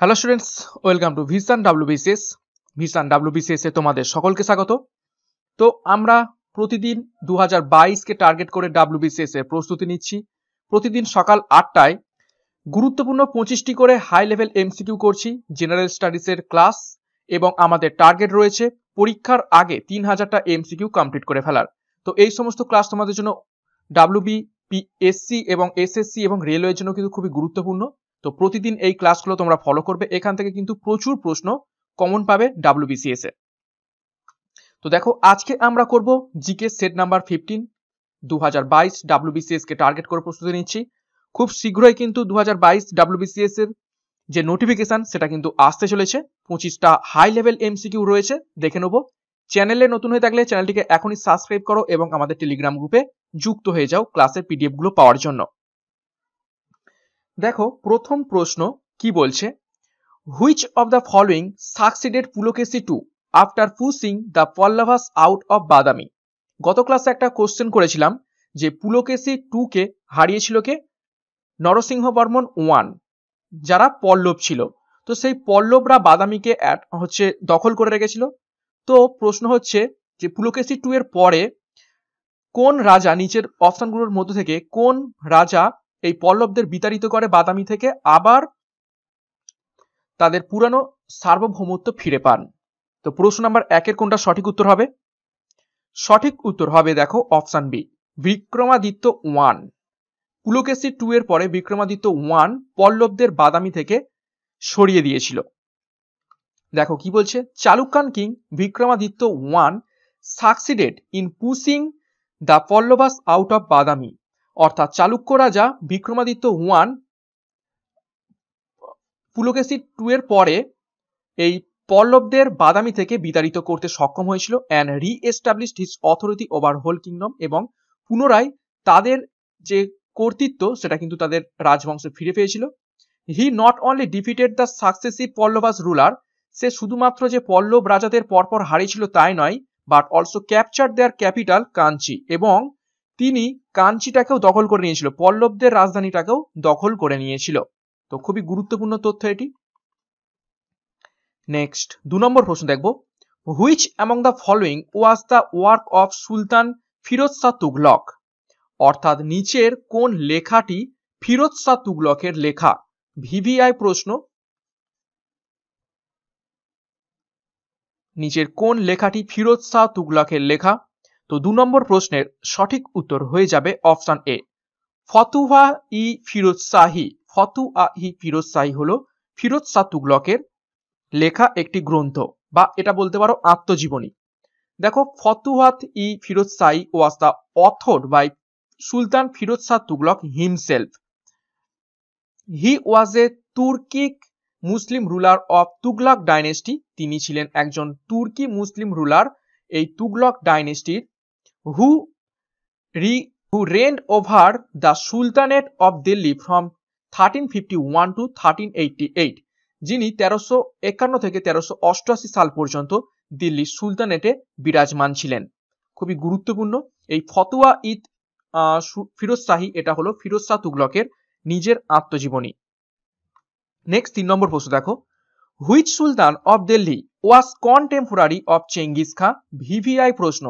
hello students welcome to vision BCS vision ডাব্লিউবিসিএসে তোমাদের সকলকে স্বাগত তো আমরা প্রতিদিন দু হাজার বাইশকে টার্গেট করে ডাব্লিউবিসিএস এর প্রস্তুতি নিচ্ছি প্রতিদিন সকাল আটটায় গুরুত্বপূর্ণ পঁচিশটি করে হাই লেভেল এমসিকিউ করছি জেনারেল স্টাডিজের ক্লাস এবং আমাদের টার্গেট রয়েছে পরীক্ষার আগে তিন হাজারটা এমসিকিউ কমপ্লিট করে ফেলার তো এই সমস্ত ক্লাস তোমাদের জন্য ডাব্লিউবি পিএসসি এবং এসএসসি এবং রেলওয়ের জন্য কিন্তু খুবই গুরুত্বপূর্ণ তো প্রতিদিন এই ক্লাসগুলো তোমরা ফলো করবে এখান থেকে কিন্তু প্রচুর প্রশ্ন কমন পাবে ডাব্লিউবিসিএস এ তো দেখো আজকে আমরা করব জিকে সেট নাম্বার ফিফটিন দু হাজার বাইশ ডাব্লিউবিসিএস কে টার্গেট করে প্রস্তুতি নিচ্ছি খুব শীঘ্রই কিন্তু দু হাজার বাইশ ডাব্লিউবিসিএস এর যে নোটিফিকেশন সেটা কিন্তু আসতে চলেছে পঁচিশটা হাই লেভেল এমসিকিউ রয়েছে দেখে নেবো চ্যানেলে নতুন হয়ে থাকলে চ্যানেলটিকে এখনই সাবস্ক্রাইব করো এবং আমাদের টেলিগ্রাম গ্রুপে যুক্ত হয়ে যাও ক্লাসের পিডিএফগুলো পাওয়ার জন্য দেখো প্রথম প্রশ্ন কি বলছে which of the following succeeded Pulakeshi two after pushing the Pallavas out of Badami গত ক্লাসে একটা কোশ্চেন করেছিলাম যে পুলকেসি টুকে হারিয়েছিল কে নরসিংহ বর্মন ওয়ান যারা পল্লব ছিল তো সেই পল্লবরা বাদামিকে হচ্ছে দখল করে রেখেছিল তো প্রশ্ন হচ্ছে যে পুলকেশি টু এর পরে কোন রাজা নিচের অপশনগুলোর মধ্যে থেকে কোন রাজা এই পল্লবদের বিতাড়িত করে বাদামি থেকে আবার তাদের পুরানো সার্বভৌমত্ব ফিরে পান তো প্রশ্ন নাম্বার একের কোনটা সঠিক উত্তর হবে সঠিক উত্তর হবে দেখো option B Vikramaditya one Pulakeshi two এর পরে বিক্রমাদিত্য ওয়ান পল্লবদের বাদামি থেকে সরিয়ে দিয়েছিল দেখো কি বলছে Chalukyan king Vikramaditya one succeeded in pushing the Pallavas out of Badami অর্থাৎ চালুক্য রাজা বিক্রমাদিত্য ওয়ান পুলকেশি টু এর পরে এই পল্লবদের বাদামি থেকে বিতাড়িত করতে সক্ষম হয়েছিল and reestablished his authority over whole kingdom এবং পুনরায় তাদের যে কর্তৃত্ব সেটা কিন্তু তাদের রাজবংশে ফিরে পেয়েছিল he not only defeated the successive Pallavas ruler সে শুধুমাত্র যে পল্লব রাজাদের পরপর হারিয়েছিল তাই নয় but also capture their capital Kanchi এবং তিনি কাঞ্চিটাকেও দখল করে নিয়েছিল পল্লবদের রাজধানীটাকেও দখল করে নিয়েছিল তো খুবই গুরুত্বপূর্ণ তথ্য এটি নেক্সট দু নম্বর প্রশ্ন দেখব which among the following was the work of sultan Firoz Shah Tughlaq অর্থাৎ নিচের কোন লেখাটি ফিরোজ শাহ তুগলকের লেখা ভিভিআই প্রশ্ন নিচের কোন লেখাটি ফিরোজ শাহ তুগলকের লেখা তো দু নম্বর প্রশ্নের সঠিক উত্তর হয়ে যাবে অপশন এ ফতুহা ই ফিরোজ শাহি ফতুয়া ই ফিরোজ শাহি হল ফিরোজ শাহ তুগলকের লেখা একটি গ্রন্থ বা এটা বলতে পারো আত্মজীবনী দেখো Futuhat i Firoz Shahi was the author by sultan Firoz Shah Tughlaq himself he was a Turkic Muslim ruler of Tughlaq dynasty তিনি ছিলেন একজন তুর্কি মুসলিম রুলার এই তুগলক ডাইনেস্টির হু হু রি over the sultanate of Delhi from thirteen fifty one to thirteen eighty eight যিনি তেরোশো একান্ন থেকে তেরোশো অষ্টআশি সাল পর্যন্ত দিল্লির সুলতানেটে বিরাজমান ছিলেন খুবই গুরুত্বপূর্ণ এই ফতুয়া ইদ ফিরোজ শাহি এটা হলো ফিরোজ শাহ তুগলকের নিজের আত্মজীবনী নেক্সট তিন নম্বর প্রশ্ন দেখো which sultan of Delhi was contemporary of Chengiz Khan VVI প্রশ্ন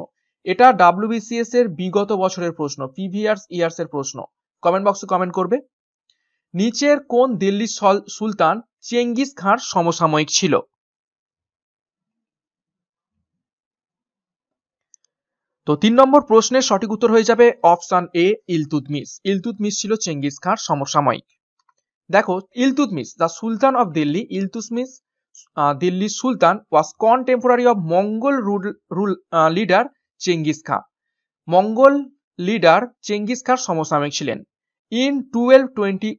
এটা ডাব্লিউবিসিএস এর বিগত বছরের প্রশ্ন পিভিআর ইয়ার্স এর প্রশ্ন কমেন্ট বক্সে কমেন্ট করবে নিচের কোন দিল্লি সুলতান চেঙ্গিস খাঁর সমসাময়িক ছিল তো তিন নম্বর প্রশ্নের সঠিক উত্তর হয়ে যাবে অপশান এ ইলতুতমিস ইলতুতমিস ছিল চেঙ্গিস খাঁর সমসাময়িক দেখো Iltutmish the sultan of Delhi Iltutmish দিল্লির সুলতান was contemporary of Mongol rule rule leader Chengiz Khan Mongol leader Chengiz খার সমসাময়িক ছিলেন in twelve twenty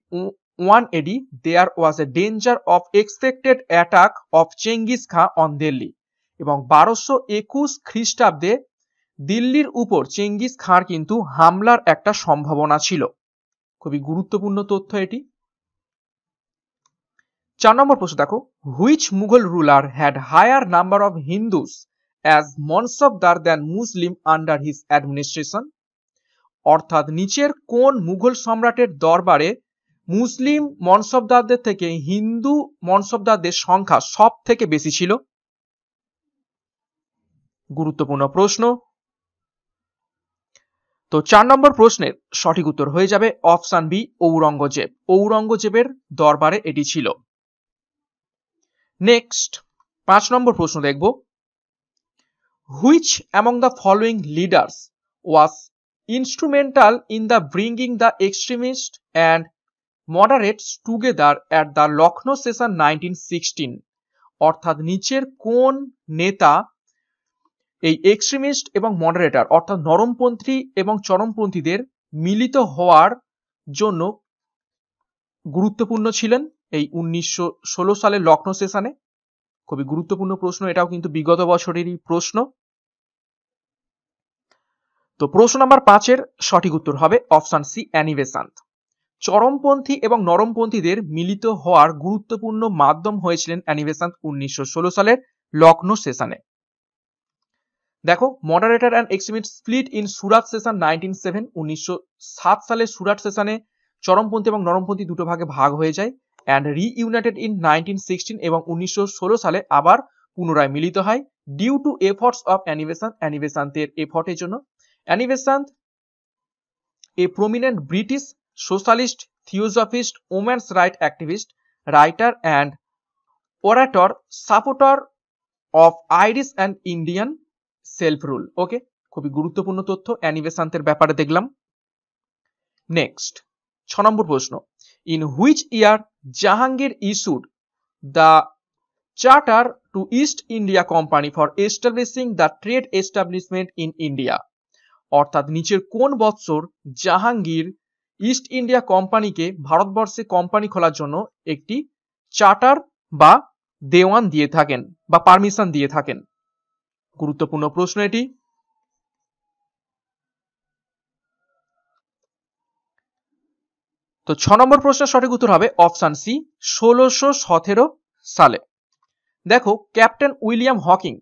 one AD there was a danger of expected attack of Chengiz Khan on Delhi এবং বারোশো একুশ খ্রিস্টাব্দে দিল্লির উপর চেঙ্গিস খাঁর কিন্তু হামলার একটা সম্ভাবনা ছিল খুবই গুরুত্বপূর্ণ তথ্য এটি চার নম্বর প্রশ্ন দেখো which Mughal ruler had higher number of Hindus as mansabdars Muslim under his administration অর্থাৎ নিচের কোন মুঘল সম্রাটের দরবারে মুসলিম মনসবদারদের থেকে হিন্দু মনসবদারদের সংখ্যা সব থেকে বেশি ছিল গুরুত্বপূর্ণ প্রশ্ন তো চার নম্বর প্রশ্নের সঠিক উত্তর হয়ে যাবে অপশান বি ঔরঙ্গজেব ঔরঙ্গজেবের দরবারে এটি ছিল নেক্সট পাঁচ নম্বর প্রশ্ন দেখব which among the following leaders was instrumental in the bringing the extremist and moderates together at the Lucknow session nineteen sixteen অর্থাৎ নিচের কোন নেতা এই এক্সট্রিমিস্ট এবং মডারেটার অর্থাৎ নরমপন্থী এবং চরমপন্থীদের মিলিত হওয়ার জন্য গুরুত্বপূর্ণ ছিলেন এই উনিশশো ষোলো সালের লখনৌ সেশনে খুবই গুরুত্বপূর্ণ প্রশ্ন এটাও কিন্তু বিগত বছরেরই প্রশ্ন তো প্রশ্ন নাম্বার পাঁচের সঠিক উত্তর হবে অপশান সি অ্যানিভেসান্ত চরমপন্থী এবং নরমপন্থীদের মিলিত হওয়ার গুরুত্বপূর্ণ মাধ্যম হয়েছিলেন অ্যানিভেসান্ত উনিশশো সালের লখনৌ সেশনে দেখো moderator and extremist split in Surat session nineteen seven উনিশশো সাত সালে সুরাট সেশনে চরমপন্থী এবং নরমপন্থী দুটো ভাগে ভাগ হয়ে যায় and reunited in nineteen sixteen এবং উনিশশো সালে আবার পুনরায় মিলিত হয় due to efforts of Annie Besant অ্যানিভেশান্তের এফর্টের জন্য Annie Besant a prominent British socialist theosophist women's right activist writer and orator supporter of Irish and Indian self rule okay খুবই গুরুত্বপূর্ণ তথ্য অ্যানিভেসান্তের ব্যাপারে দেখলাম নেক্সট ছ নম্বর প্রশ্ন in which year Jahangir issued the charter to East India company for establishing the trade establishment in India অর্থাৎ নিচের কোন বৎসর জাহাঙ্গীর ইস্ট ইন্ডিয়া কোম্পানিকে ভারতবর্ষে কোম্পানি খোলার জন্য একটি চার্টার বা দেওয়ান দিয়ে থাকেন বা পারমিশন দিয়ে থাকেন গুরুত্বপূর্ণ প্রশ্ন এটি তো ছ নম্বর প্রশ্নের সঠিক উত্তর হবে অপশান সি ষোলোশো সতেরো সালে দেখো captain William Hawkins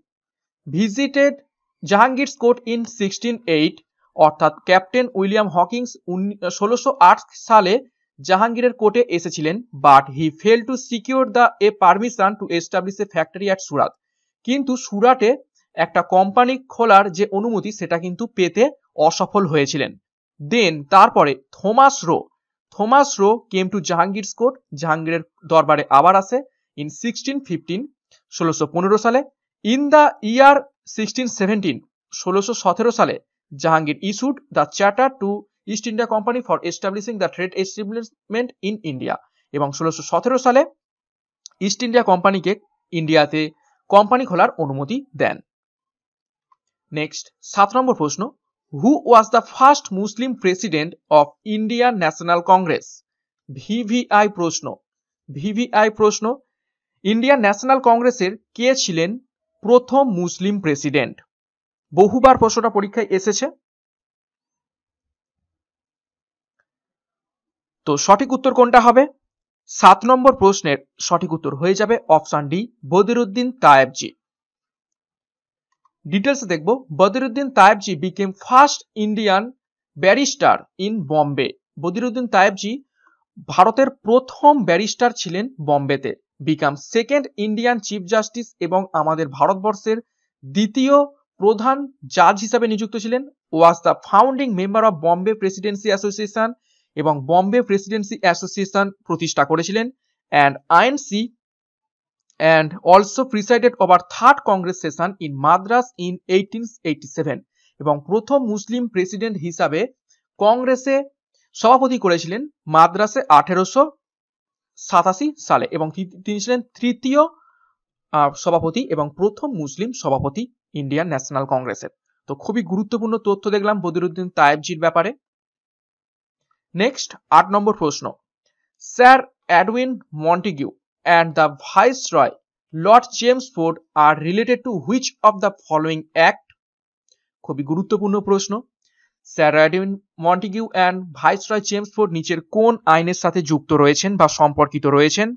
visited Jahangir স্কোট ইন সিক্সটিন এইট অর্থাৎ ক্যাপ্টেন উইলিয়াম হকিংস ষোলোশো সালে জাহাঙ্গীরের কোর্টে এসেছিলেন but he fail to secure the a permission to establish a factory at Surat কিন্তু সুরাটে একটা কোম্পানি খোলার যে অনুমতি সেটা কিন্তু পেতে অসফল হয়েছিলেন দেন তারপরে Thomas Roe Thomas Roe came to Jahangir স্কোট জাহাঙ্গীরের দরবারে আবার আসে ইন সিক্সটিন ফিফটিন ষোলোশো পনেরো সালে in the year sixteen seventeen ষোলোশো সতেরো সালে Jahangir issued the charter to East India company for establishing the trade establishment in India এবং ষোলোশো সতেরো সালে ইস্ট ইন্ডিয়া কোম্পানিকে ইন্ডিয়াতে কোম্পানি খোলার অনুমতি দেন নেক্সট সাত নম্বর প্রশ্ন who was the first Muslim president of Indian National Congress VVI প্রশ্ন ভিভিআই প্রশ্ন ইন্ডিয়ান ন্যাশনাল কংগ্রেসের কে ছিলেন প্রথম মুসলিম প্রেসিডেন্ট বহুবার প্রশ্নটা পরীক্ষায় এসেছে তো সঠিক উত্তর কোনটা হবে সাত নম্বর প্রশ্নের সঠিক উত্তর হয়ে যাবে option D Badruddin Tyabji details দেখব Badruddin Tyabji became first Indian barrister in Bombay Badruddin Tyabji ভারতের প্রথম ব্যারিস্টার ছিলেন বম্বেতে became second Indian chief justice এবং আমাদের ভারতবর্ষের দ্বিতীয় প্রধান জাজ হিসাবে নিযুক্ত ছিলেন was the founding member of Bombay presidency association এবং বম্বে প্রেসিডেন্সি অ্যাসোসিয়েশন প্রতিষ্ঠা করেছিলেন and INC and also presided over third congress session in Madras in eighteen এবং প্রথম মুসলিম প্রেসিডেন্ট হিসাবে কংগ্রেসে সভাপতি করেছিলেন মাদ্রাসে আঠেরোশো সাতাশি সালে এবং তিনি ছিলেন তৃতীয় সভাপতি এবং প্রথম মুসলিম সভাপতি ইন্ডিয়ান ন্যাশনাল কংগ্রেসের তো খুবই গুরুত্বপূর্ণ তথ্য দেখলাম বদিরুদ্দিন তায়েবজির ব্যাপারে নেক্সট আট নম্বর প্রশ্ন sir Edwin Montagu and the viceroy lord James Ford are related to which of the following act খুবই গুরুত্বপূর্ণ প্রশ্ন sir Edwin Montagu and viceroy James Ford নিচের কোন আইনের সাথে যুক্ত রয়েছেন বা সম্পর্কিত রয়েছেন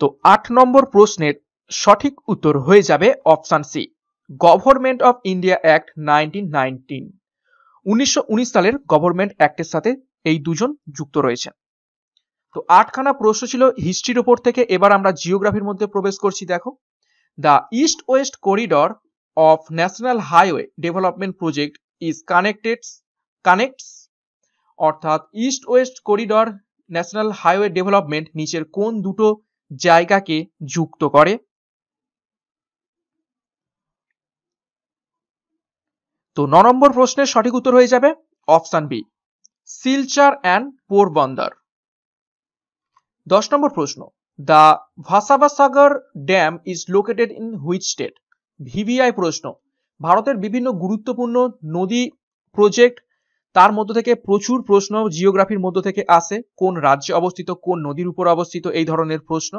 তো আট নম্বর প্রশ্নের সঠিক উত্তর হয়ে যাবে option C government of India act nineteen nineteen উনিশশো সালের গভর্নমেন্ট অ্যাক্টের সাথে এই দুজন যুক্ত রয়েছেন তো আটখানা প্রশ্ন ছিল হিস্ট্রির উপর থেকে এবার আমরা জিওগ্রাফির মধ্যে প্রবেশ করছি দেখো the East West corridor of national highway development project is connected connects অর্থাৎ East West corridor national highway development নিচের কোন দুটো জায়গাকে যুক্ত করে তো ন নম্বর প্রশ্নের সঠিক উত্তর হয়ে যাবে option B Silchar and Porbandar দশ নম্বর প্রশ্ন the Basavasagar dam is located in which state VVI প্রশ্ন ভারতের বিভিন্ন গুরুত্বপূর্ণ নদী প্রজেক্ট তার মধ্য থেকে প্রচুর প্রশ্ন জিওগ্রাফির মধ্য থেকে আসে কোন রাজ্যে অবস্থিত কোন নদীর উপর অবস্থিত এই ধরনের প্রশ্ন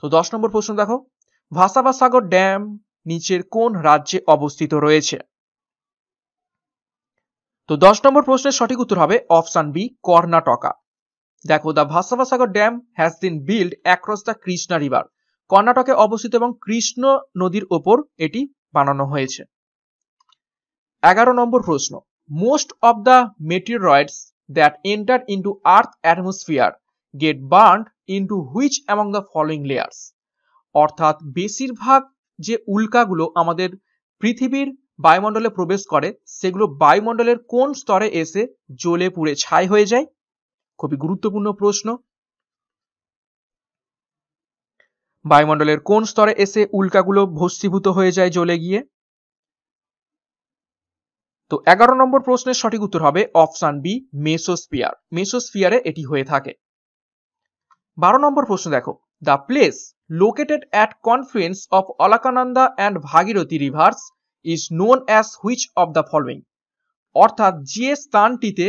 তো দশ নম্বর প্রশ্ন দেখো ভাসাভা সাগর ড্যাম নিচের কোন রাজ্যে অবস্থিত রয়েছে তো দশ নম্বর প্রশ্নের সঠিক উত্তর হবে অপশান বি কর্ণাটকা দেখো the Basava Sagar dam has been build across the Krishna river কর্ণাটকে অবস্থিত এবং কৃষ্ণ নদীর ওপর এটি বানানো হয়েছে এগারো নম্বর প্রশ্ন most of the meteoroids that enter into earth atmosphere get burn into which among the following layers অর্থাৎ বেশিরভাগ যে উল্কাগুলো আমাদের পৃথিবীর বায়ুমণ্ডলে প্রবেশ করে সেগুলো বায়ুমণ্ডলের কোন স্তরে এসে জ্বলে পুড়ে ছাই হয়ে যায় খুবই গুরুত্বপূর্ণ প্রশ্ন বায়ুমণ্ডলের কোন স্তরে এসে উল্কাগুলো ভস্মীভূত হয়ে যায় জ্বলে গিয়ে তো এগারো নম্বর প্রশ্নের সঠিক উত্তর হবে অপশান বি মেসোস্পিয়ার মেসোস্পিয়ারে এটি হয়ে থাকে বারো নম্বর প্রশ্ন দেখো the place located at confluence of Alaknanda and Bhagirathi rivers is known as which of the following অর্থাৎ যে স্থানটিতে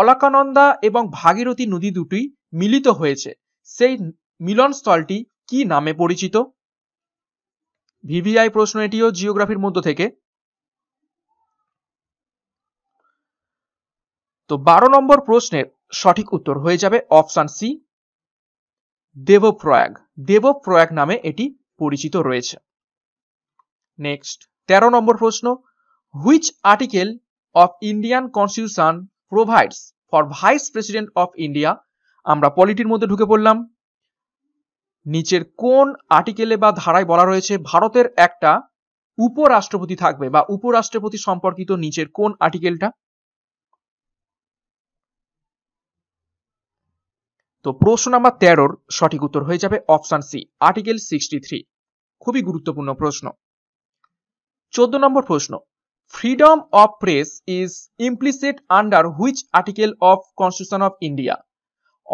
অলাকানন্দা এবং ভাগীরথী নদী দুটি মিলিত হয়েছে সেই মিলনস্থলটি কি নামে পরিচিত ভিভিআই প্রশ্ন এটিও জিওগ্রাফির মধ্য থেকে তো বারো নম্বর প্রশ্নের সঠিক উত্তর হয়ে যাবে অপশান সি দেবপ্রয়াগ দেবপ্রয়াগ নামে এটি পরিচিত রয়েছে নেক্সট ১৩ নম্বর প্রশ্ন which article of Indian constitution provides for vice president of India আমরা পলিটির মধ্যে ঢুকে পড়লাম নিচের কোন আর্টিকেলে বা ধারায় বলা রয়েছে ভারতের একটা উপরাষ্ট্রপতি থাকবে বা উপরাষ্ট্রপতি সম্পর্কিত নিচের কোন আর্টিকেলটা তো প্রশ্ন নাম্বার তেরোর সঠিক উত্তর হয়ে যাবে option C article sixty three খুবই গুরুত্বপূর্ণ প্রশ্ন চোদ্দ নম্বর প্রশ্ন freedom of press is implicit under which article of constitution of India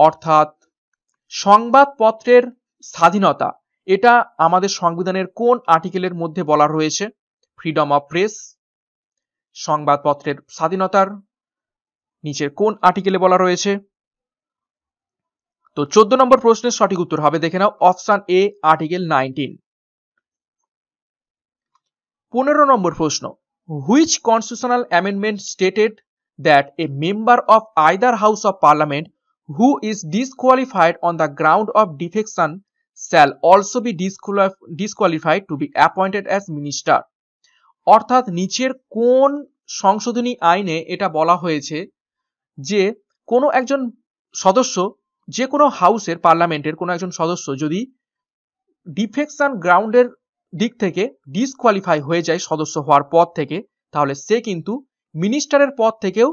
অর্থাৎ সংবাদপত্রের স্বাধীনতা এটা আমাদের সংবিধানের কোন আর্টিকেলের মধ্যে বলা রয়েছে ফ্রিডম অফ প্রেস সংবাদপত্রের স্বাধীনতার নিচের কোন আর্টিকেলে বলা রয়েছে তো চোদ্দ নম্বর প্রশ্নের সঠিক উত্তর হবে দেখে নাও অপশান এ আর্টিকেল নাইনটিন পনেরো নম্বর প্রশ্ন which constitutional amendment stated that a member of either house of parliament who is disqualified on the ground of defection shall also be disqualified to be appointed as minister অর্থাৎ নিচের কোন সংশোধনী আইনে এটা বলা হয়েছে যে কোনো একজন সদস্য যে কোনো হাউসের পার্লামেন্টের কোনো একজন সদস্য যদি ডিফেকশন গ্রাউন্ডের দিক থেকে ডিসকোয়ালিফাই হয়ে যায় সদস্য হওয়ার পর থেকে তাহলে সে কিন্তু মিনিস্টারের পদ থেকেও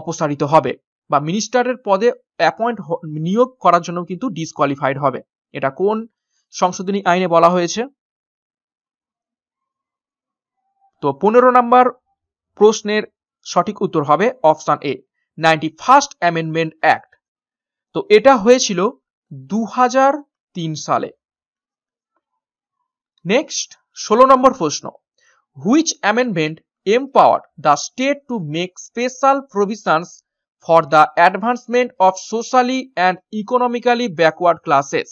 অপসারিত হবে বা মিনিস্টারের পদে অ্যাপয়েন্ট নিয়োগ করার জন্য কিন্তু ডিসকোয়ালিফাইড হবে এটা কোন সংশোধনী আইনে বলা হয়েছে তো পনেরো নম্বর প্রশ্নের সঠিক উত্তর হবে option A ninety first amendment act তো এটা হয়েছিল দু সালে নেক্সট ষোলো নম্বর প্রশ্ন which amendment empowered the state to make special provisions for the advancement of socially and economically backward classes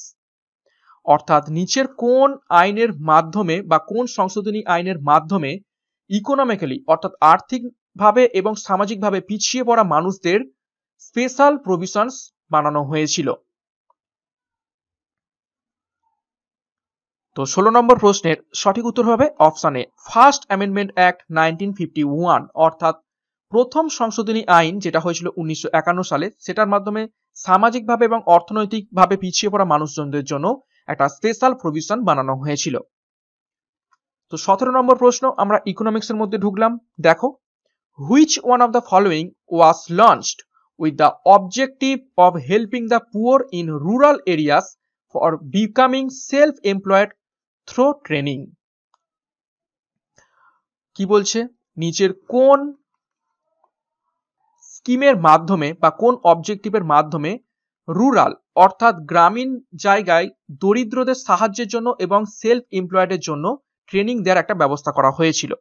অর্থাৎ নিচের কোন আইনের মাধ্যমে বা কোন সংশোধনী আইনের মাধ্যমে ইকোনমিক্যালি অর্থাৎ আর্থিকভাবে এবং সামাজিকভাবে পিছিয়ে পড়া মানুষদের স্পেশাল প্রভিশনস বানানো হয়েছিল তো ষোলো নম্বর প্রশ্নের সঠিক উত্তর হবে অপশানে first amendment act nineteen fifty one অর্থাৎ প্রথম সংশোধনী আইন যেটা হয়েছিল উনিশশো সালে সেটার মাধ্যমে সামাজিকভাবে এবং অর্থনৈতিকভাবে পিছিয়ে পড়া মানুষজনদের জন্য একটা স্পেশাল প্রভিশন বানানো হয়েছিল তো সতেরো নম্বর প্রশ্ন আমরা ইকোনমিক্সের মধ্যে ঢুকলাম দেখো which one of the following was launched with the objective of helping the poor in rural areas for becoming self employed through training কি বলছে নিচের কোন স্কিমের মাধ্যমে বা কোন অবজেক্টিভের মাধ্যমে রুরাল অর্থাৎ গ্রামীণ জায়গায় দরিদ্রদের সাহায্যের জন্য এবং সেলফ এমপ্লয়েডের জন্য ট্রেনিং দেওয়ার একটা ব্যবস্থা করা হয়েছিল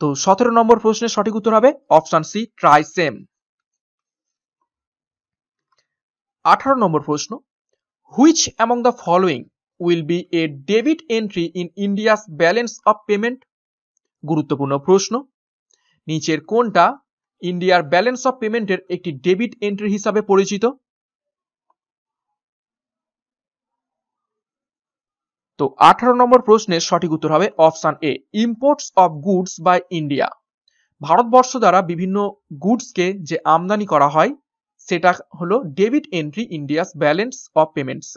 তো সতেরো নম্বর প্রশ্নের সঠিক উত্তর হবে অপশন সি ট্রাই সেম আঠারো নম্বর প্রশ্ন which among the following will be a debit entry in India's balance of payment গুরুত্বপূর্ণ প্রশ্ন নিচের কোনটা ইন্ডিয়ার ব্যালেন্স অফ পেমেন্টের একটি ডেবিট এন্ট্রি হিসাবে পরিচিত তো আঠারো নম্বর প্রশ্নের সঠিক উত্তর হবে option A imports of goods by India ভারতবর্ষ দ্বারা বিভিন্ন গুডসকে যে আমদানি করা হয় সেটা হলো debit entry India's balance of payments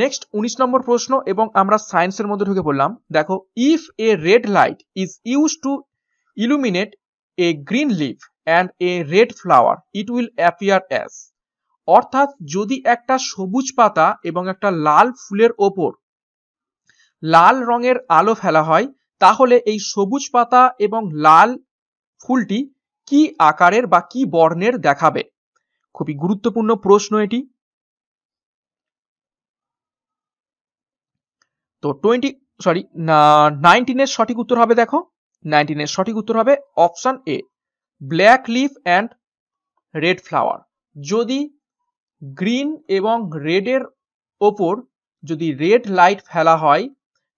next উনিশ নম্বর প্রশ্ন এবং আমরা সায়েন্সের মধ্যে ঢুকে পড়লাম দেখো if a red light is use to illuminate a green leaf and a red flower it will appear as অর্থাৎ যদি একটা সবুজ পাতা এবং একটা লাল ফুলের ওপর লাল রঙের আলো ফেলা হয় তাহলে এই সবুজ পাতা এবং লাল ফুলটি কি আকারের বা কি বর্ণের দেখাবে খুবই গুরুত্বপূর্ণ প্রশ্ন এটি তো টোয়েন্টি সরি নাইনটিনের সঠিক উত্তর হবে দেখো নাইনটিনের সঠিক উত্তর হবে option A black leaf and red flower যদি গ্রিন এবং রেডের ওপর যদি রেড লাইট ফেলা হয়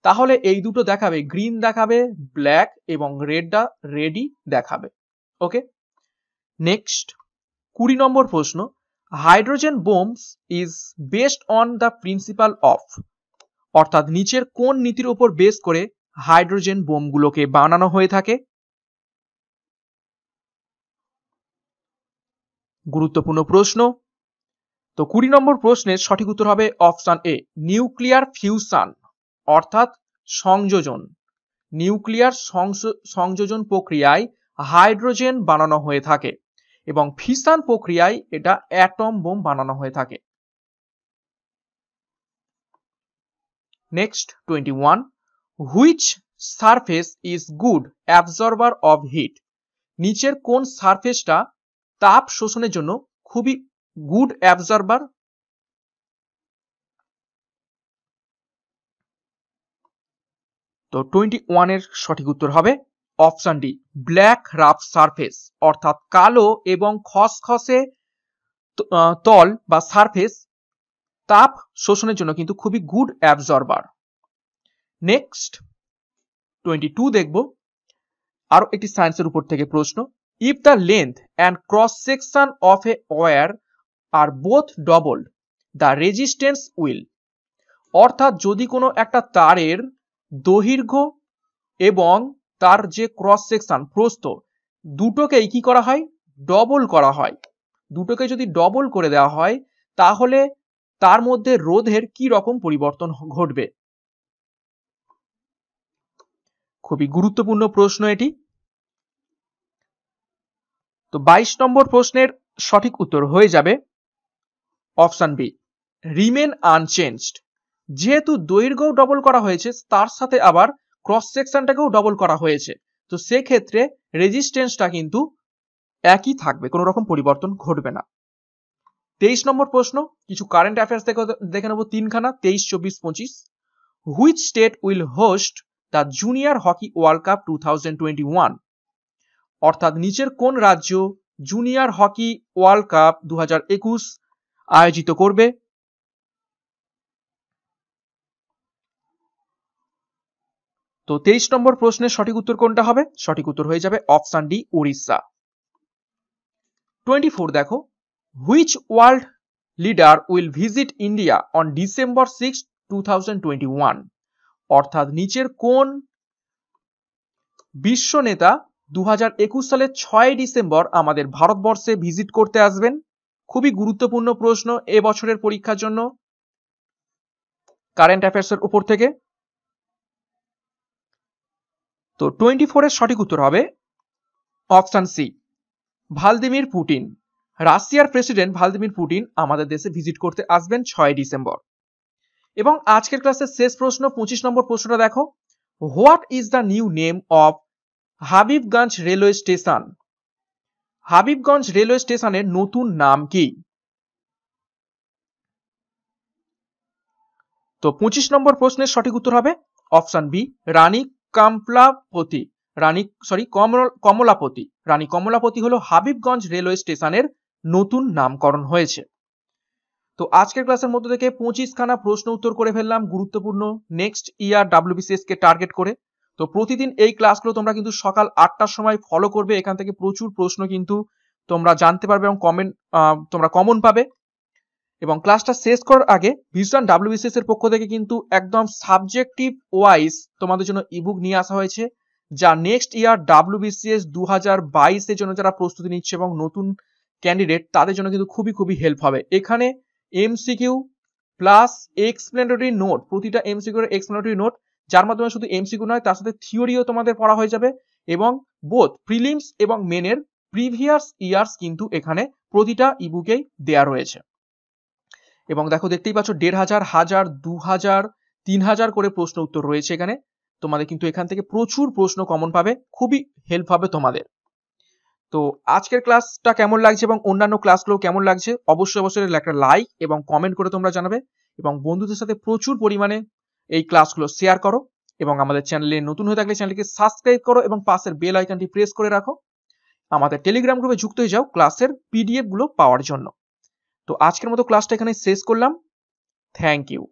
তাহলে এই দুটো দেখাবে গ্রিন দেখাবে ব্ল্যাক এবং রেডটা রেডই দেখাবে ওকে নেক্সট কুড়ি নম্বর প্রশ্ন hydrogen bombs is based on the principle of অর্থাৎ নিচের কোন নীতির উপর বেস করে হাইড্রোজেন বোমগুলোকে বানানো হয়ে থাকে গুরুত্বপূর্ণ প্রশ্ন তো কুড়ি নম্বর প্রশ্নের সঠিক উত্তর হবে অপশান এ নিউক্লিয়ার ফিউশন অর্থাৎ সংযোজন নিউক্লিয়ার সংযোজন প্রক্রিয়ায় হাইড্রোজেন বানানো হয়ে থাকে এবং ফিসান প্রক্রিয়ায় এটা অ্যাটম বোম বানানো হয়ে থাকে next twenty one which surface is good absorber of heat নিচের কোন সারফেসটা তাপ শোষণের জন্য খুবই গুড অ্যাবজর্বার তো টোয়েন্টি ওয়ানের সঠিক উত্তর হবে option D black rough surface অর্থাৎ কালো এবং খসখসে তল বা সারফেস তাপ শোষণের জন্য কিন্তু খুবই good absorber next twenty two দেখব আরও একটি সায়েন্সের উপর থেকে প্রশ্ন if the length and cross section of a wire are both double the resistance will অর্থাৎ যদি কোনো একটা তারের দৈর্ঘ্য এবং তার যে ক্রস সেকশন প্রস্থ দুটোকেই কি করা হয় ডবল করা হয় দুটোকে যদি ডবল করে দেওয়া হয় তাহলে তার মধ্যে রোধের কি রকম পরিবর্তন ঘটবে খুবই গুরুত্বপূর্ণ প্রশ্ন এটি তো বাইশ নম্বর প্রশ্নের সঠিক উত্তর হয়ে যাবে অপশান বি রিমেন আনচেঞ্জড যেহেতু দৈর্ঘ্য ডবল করা হয়েছে তার সাথে আবার ক্রস সেকশনটাকেও ডবল করা হয়েছে তো সেক্ষেত্রে রেজিস্ট্যান্সটা কিন্তু একই থাকবে কোনো রকম পরিবর্তন ঘটবে না তেইশ নম্বর প্রশ্ন কিছু কারেন্ট অ্যাফেয়ার্স দেখে দেখে নেবো তিনখানা তেইশ চব্বিশ পঁচিশ which state will host the junior hockey world cup two অর্থাৎ নিচের কোন রাজ্য জুনিয়র হকি ওয়ার্ল্ড কাপ দু আয়োজিত করবে তো তেইশ নম্বর প্রশ্নের সঠিক উত্তর কোনটা হবে সঠিক উত্তর হয়ে যাবে option D Orissa twenty four দেখো which world leader will visit India on December six two thousand twenty one অর্থাৎ নিচের কোন বিশ্ব নেতা দু হাজার একুশ সালের ছয় ডিসেম্বর আমাদের ভারতবর্ষে ভিজিট করতে আসবেন খুবই গুরুত্বপূর্ণ প্রশ্ন এ বছরের পরীক্ষার জন্য কারেন্ট অ্যাফেয়ার্সের উপর থেকে তো টোয়েন্টি ফোরের সঠিক উত্তর হবে অপশান সি ভালদিমির পুটিন রাশিয়ার প্রেসিডেন্ট ভালদিমির পুটিন আমাদের দেশে ভিজিট করতে আসবেন ছয় ডিসেম্বর এবং আজকের ক্লাসের শেষ প্রশ্ন পঁচিশ নম্বর প্রশ্নটা দেখো what is the new name of Habibganj railway station Habibganj railway স্টেশনের নতুন নাম কি তো পঁচিশ নম্বর প্রশ্নের সঠিক উত্তর হবে option B Rani Kamlapati Rani sorry Kamlapati Rani Kamlapati হলো হাবিবগঞ্জ রেলওয়ে স্টেশনের নতুন নামকরণ হয়েছে তো আজকের ক্লাসের মধ্যে থেকে পঁচিশখানা প্রশ্ন উত্তর করে ফেললাম গুরুত্বপূর্ণ নেক্সট ইয়ার ডাব্লিউবিসিএস কে টার্গেট করে তো প্রতিদিন এই ক্লাসগুলো তোমরা কিন্তু সকাল আটটার সময় ফলো করবে এখান থেকে প্রচুর প্রশ্ন কিন্তু তোমরা জানতে পারবে এবং কমেন্ট তোমরা কমন পাবে এবং ক্লাসটা শেষ করার আগে ভিশন ডাব্লিউবিসিএস এর পক্ষ থেকে কিন্তু একদম সাবজেক্টিভ ওয়াইজ তোমাদের জন্য ইবুক নিয়ে আসা হয়েছে যা নেক্সট ইয়ার ডাব্লিউবিসিএস দু হাজার বাইশের জন্য যারা প্রস্তুতি নিচ্ছে এবং নতুন ক্যান্ডিডেট তাদের জন্য কিন্তু খুবই খুবই হেল্প হবে এখানে এমসিকিউ প্লাস এক্সপ্লেনেটরি নোট প্রতিটা এমসিকিউর এক্সপ্লেনেটরি নোট যার মাধ্যমে শুধু এমসিকিউ নয় তার সাথে থিওরিও তোমাদের পড়া হয়ে যাবে এবং বোথ প্রিলিমস এবং মেনের প্রিভিয়াস ইয়ার্স কিন্তু এখানে প্রতিটা ইবুকেই দেয়া রয়েছে এবং দেখো দেখতেই পাচ্ছ দেড় হাজার হাজার দু হাজার তিন হাজার করে প্রশ্ন উত্তর রয়েছে এখানে তোমাদের কিন্তু এখান থেকে প্রচুর প্রশ্ন কমন পাবে খুবই হেল্প হবে তোমাদের তো আজকের ক্লাসটা কেমন লাগছে এবং অন্যান্য ক্লাসগুলো কেমন লাগছে অবশ্যই অবশ্যই একটা লাইক এবং কমেন্ট করে তোমরা জানাবে এবং বন্ধুদের সাথে প্রচুর পরিমাণে এই ক্লাসগুলো শেয়ার করো এবং আমাদের চ্যানেলে নতুন হয়ে থাকলে চ্যানেলকে সাবস্ক্রাইব করো এবং পাশের বেল আইকনটি প্রেস করে রাখো আমাদের টেলিগ্রাম গ্রুপে যুক্ত হয়ে যাও ক্লাসের পিডিএফগুলো পাওয়ার জন্য তো আজকের মতো ক্লাসটা এখানে শেষ করলাম থ্যাংক ইউ